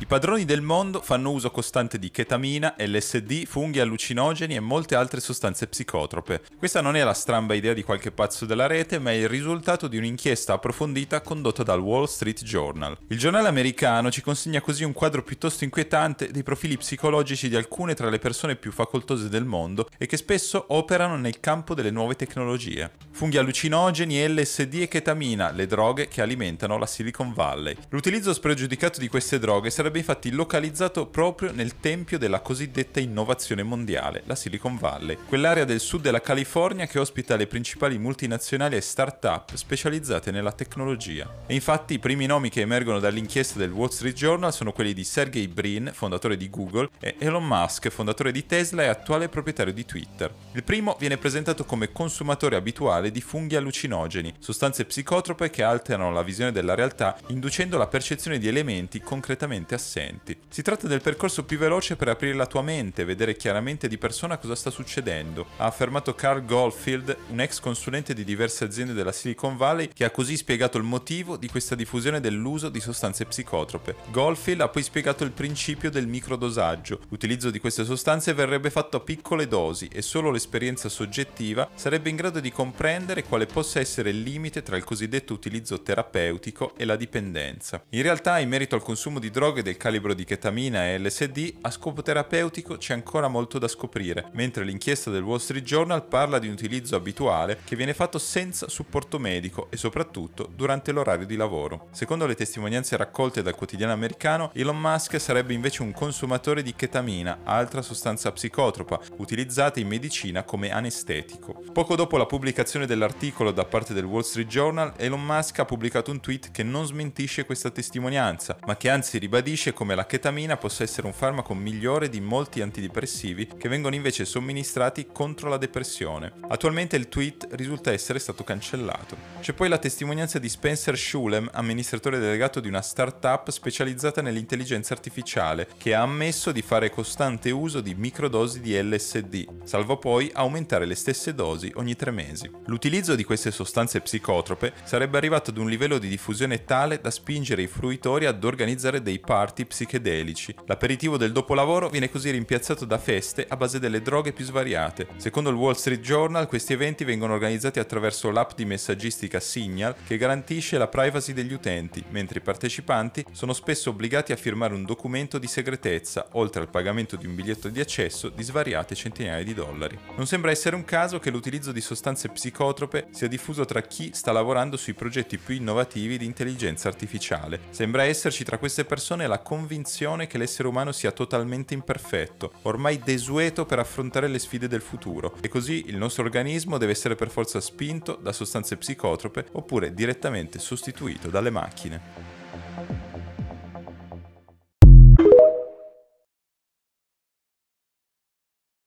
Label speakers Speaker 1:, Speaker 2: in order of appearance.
Speaker 1: I padroni del mondo fanno uso costante di ketamina, LSD, funghi allucinogeni e molte altre sostanze psicotrope. Questa non è la stramba idea di qualche pazzo della rete, ma è il risultato di un'inchiesta approfondita condotta dal Wall Street Journal. Il giornale americano ci consegna così un quadro piuttosto inquietante dei profili psicologici di alcune tra le persone più facoltose del mondo e che spesso operano nel campo delle nuove tecnologie. Funghi allucinogeni, LSD e ketamina, le droghe che alimentano la Silicon Valley. L'utilizzo spregiudicato di queste droghe sarà sarebbe infatti localizzato proprio nel tempio della cosiddetta innovazione mondiale, la Silicon Valley, quell'area del sud della California che ospita le principali multinazionali e start-up specializzate nella tecnologia. E infatti i primi nomi che emergono dall'inchiesta del Wall Street Journal sono quelli di Sergey Brin, fondatore di Google, e Elon Musk, fondatore di Tesla e attuale proprietario di Twitter. Il primo viene presentato come consumatore abituale di funghi allucinogeni, sostanze psicotrope che alterano la visione della realtà inducendo la percezione di elementi concretamente assenti. Si tratta del percorso più veloce per aprire la tua mente e vedere chiaramente di persona cosa sta succedendo, ha affermato Carl Goldfield, un ex consulente di diverse aziende della Silicon Valley, che ha così spiegato il motivo di questa diffusione dell'uso di sostanze psicotrope. Goldfield ha poi spiegato il principio del microdosaggio. L'utilizzo di queste sostanze verrebbe fatto a piccole dosi e solo l'esperienza soggettiva sarebbe in grado di comprendere quale possa essere il limite tra il cosiddetto utilizzo terapeutico e la dipendenza. In realtà, in merito al consumo di droghe del calibro di ketamina e LSD, a scopo terapeutico c'è ancora molto da scoprire, mentre l'inchiesta del Wall Street Journal parla di un utilizzo abituale che viene fatto senza supporto medico e soprattutto durante l'orario di lavoro. Secondo le testimonianze raccolte dal quotidiano americano, Elon Musk sarebbe invece un consumatore di ketamina, altra sostanza psicotropa, utilizzata in medicina come anestetico. Poco dopo la pubblicazione dell'articolo da parte del Wall Street Journal, Elon Musk ha pubblicato un tweet che non smentisce questa testimonianza, ma che anzi ribadisce ribadisce come la chetamina possa essere un farmaco migliore di molti antidepressivi che vengono invece somministrati contro la depressione. Attualmente il tweet risulta essere stato cancellato. C'è poi la testimonianza di Spencer Shulem, amministratore delegato di una startup specializzata nell'intelligenza artificiale, che ha ammesso di fare costante uso di microdosi di LSD, salvo poi aumentare le stesse dosi ogni tre mesi. L'utilizzo di queste sostanze psicotrope sarebbe arrivato ad un livello di diffusione tale da spingere i fruitori ad organizzare dei par party psichedelici. L'aperitivo del dopolavoro viene così rimpiazzato da feste a base delle droghe più svariate. Secondo il Wall Street Journal, questi eventi vengono organizzati attraverso l'app di messaggistica Signal che garantisce la privacy degli utenti, mentre i partecipanti sono spesso obbligati a firmare un documento di segretezza, oltre al pagamento di un biglietto di accesso di svariate centinaia di dollari. Non sembra essere un caso che l'utilizzo di sostanze psicotrope sia diffuso tra chi sta lavorando sui progetti più innovativi di intelligenza artificiale. Sembra esserci tra queste persone la la convinzione che l'essere umano sia totalmente imperfetto, ormai desueto per affrontare le sfide del futuro, e così il nostro organismo deve essere per forza spinto da sostanze psicotrope oppure direttamente sostituito dalle macchine.